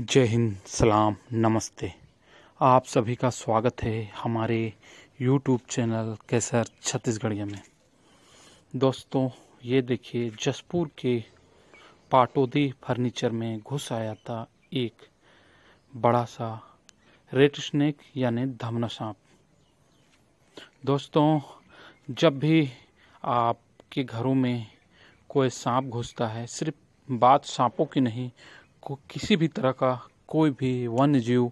जय हिंद सलाम नमस्ते आप सभी का स्वागत है हमारे यूट्यूब चैनल कैसर छत्तीसगढ़िया में दोस्तों ये देखिए जसपुर के पाटोदी फर्नीचर में घुस आया था एक बड़ा सा रेट स्नेक यानी धमना सांप दोस्तों जब भी आपके घरों में कोई सांप घुसता है सिर्फ बात सांपों की नहीं आपको किसी भी तरह का कोई भी वन्य जीव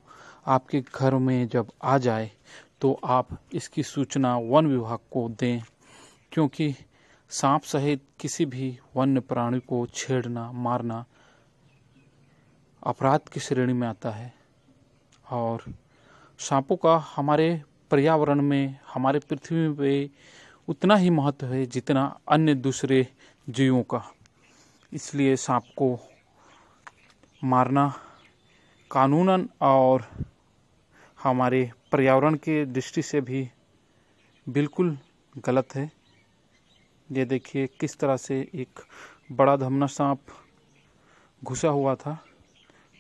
आपके घर में जब आ जाए तो आप इसकी सूचना वन विभाग को दें क्योंकि सांप सहित किसी भी वन्य प्राणी को छेड़ना मारना अपराध की श्रेणी में आता है और सांपों का हमारे पर्यावरण में हमारे पृथ्वी पे उतना ही महत्व है जितना अन्य दूसरे जीवों का इसलिए सांप को मारना कानूनन और हमारे पर्यावरण के दृष्टि से भी बिल्कुल गलत है ये देखिए किस तरह से एक बड़ा धमना सांप घुसा हुआ था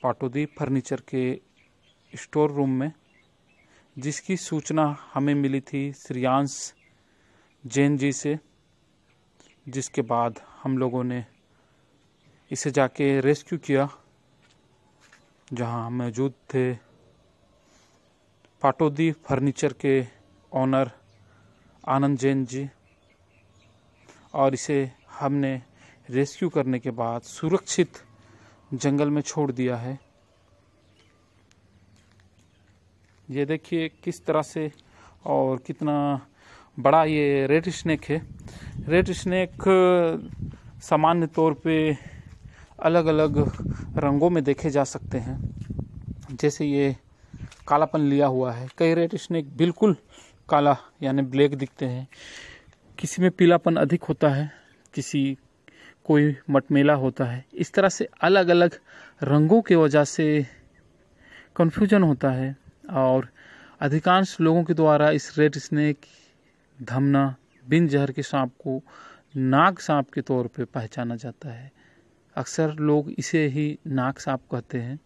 पाटोदी फर्नीचर के स्टोर रूम में जिसकी सूचना हमें मिली थी श्रियांश जैन जी से जिसके बाद हम लोगों ने इसे जाके रेस्क्यू किया जहां मौजूद थे पाटोदी फर्नीचर के ऑनर आनंद जैन जी और इसे हमने रेस्क्यू करने के बाद सुरक्षित जंगल में छोड़ दिया है ये देखिए किस तरह से और कितना बड़ा ये रेड स्नैक है रेड स्नैक सामान्य तौर पे अलग अलग रंगों में देखे जा सकते हैं जैसे ये कालापन लिया हुआ है कई रेड स्नेक बिल्कुल काला यानी ब्लैक दिखते हैं किसी में पीलापन अधिक होता है किसी कोई मटमेला होता है इस तरह से अलग अलग रंगों के वजह से कन्फ्यूजन होता है और अधिकांश लोगों के द्वारा इस रेड स्नेक धमना बिन जहर के सांप को नाग सांप के तौर पे पहचाना जाता है अक्सर लोग इसे ही नाक सांप कहते हैं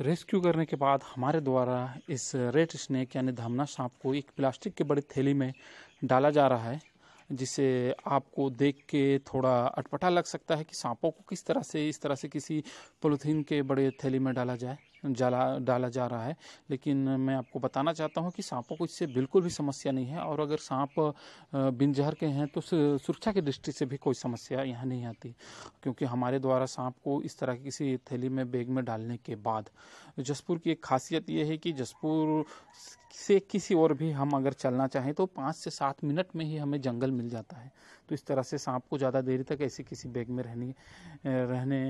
रेस्क्यू करने के बाद हमारे द्वारा इस रेड स्नैक यानी धामना सांप को एक प्लास्टिक के बड़ी थैली में डाला जा रहा है जिसे आपको देख के थोड़ा अटपटा लग सकता है कि सांपों को किस तरह से इस तरह से किसी पोलिथीन के बड़े थैली में डाला जाए जला डाला जा रहा है लेकिन मैं आपको बताना चाहता हूँ कि सांपों को इससे बिल्कुल भी समस्या नहीं है और अगर सांप बिन जहर के हैं तो सुरक्षा की दृष्टि से भी कोई समस्या यहाँ नहीं आती क्योंकि हमारे द्वारा सांप को इस तरह की किसी थैली में बैग में डालने के बाद जसपुर की एक खासियत ये है कि जसपुर से किसी और भी हम अगर चलना चाहें तो पाँच से सात मिनट में ही हमें जंगल मिल जाता है तो इस तरह से सांप को ज़्यादा देर तक ऐसे किसी बैग में रहने रहने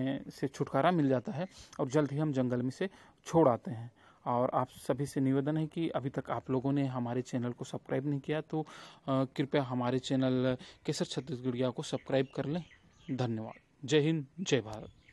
से छुटकारा मिल जाता है और जल्द ही हम जंगल में से छोड़ आते हैं और आप सभी से निवेदन है कि अभी तक आप लोगों ने हमारे चैनल को सब्सक्राइब नहीं किया तो कृपया हमारे चैनल केसर छत्तीसगढ़िया को सब्सक्राइब कर लें धन्यवाद जय हिंद जय भारत